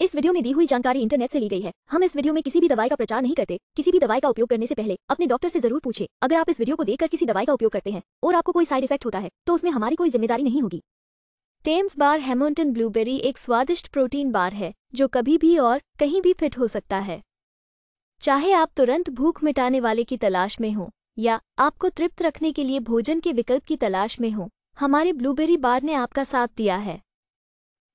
इस वीडियो में दी हुई जानकारी इंटरनेट से ली गई है हम इस वीडियो में किसी भी दवाई का प्रचार नहीं करते किसी भी दवाई का उपयोग करने से पहले अपने डॉक्टर से जरूर पूछे अगर आप इस वीडियो को देखकर किसी दवाई का उपयोग करते हैं और आपको कोई साइड इफेक्ट होता है तो उसमें हमारी कोई जिम्मेदारी नहीं होगी टेम्स बार हेमोन्टन ब्लूबेरी एक स्वादिष्ट प्रोटीन बार है जो कभी भी और कहीं भी फिट हो सकता है चाहे आप तुरंत भूख मिटाने वाले की तलाश में हों या आपको तृप्त रखने के लिए भोजन के विकल्प की तलाश में हों हमारे ब्लूबेरी बार ने आपका साथ दिया है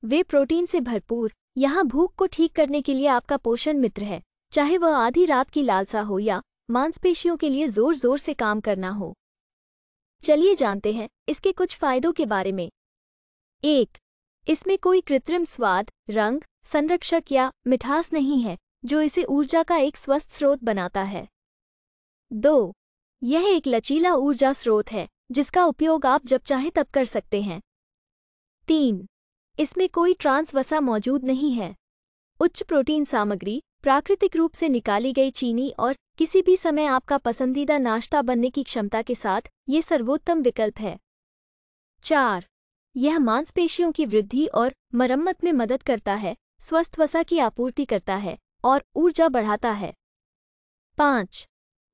वे प्रोटीन से भरपूर यहाँ भूख को ठीक करने के लिए आपका पोषण मित्र है चाहे वह आधी रात की लालसा हो या मांसपेशियों के लिए जोर जोर से काम करना हो चलिए जानते हैं इसके कुछ फायदों के बारे में एक इसमें कोई कृत्रिम स्वाद रंग संरक्षक या मिठास नहीं है जो इसे ऊर्जा का एक स्वस्थ स्रोत बनाता है दो यह एक लचीला ऊर्जा स्रोत है जिसका उपयोग आप जब चाहें तब कर सकते हैं तीन इसमें कोई ट्रांस वसा मौजूद नहीं है उच्च प्रोटीन सामग्री प्राकृतिक रूप से निकाली गई चीनी और किसी भी समय आपका पसंदीदा नाश्ता बनने की क्षमता के साथ ये सर्वोत्तम विकल्प है चार यह मांसपेशियों की वृद्धि और मरम्मत में मदद करता है स्वस्थ वसा की आपूर्ति करता है और ऊर्जा बढ़ाता है पाँच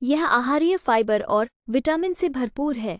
यह आहारीय फाइबर और विटामिन से भरपूर है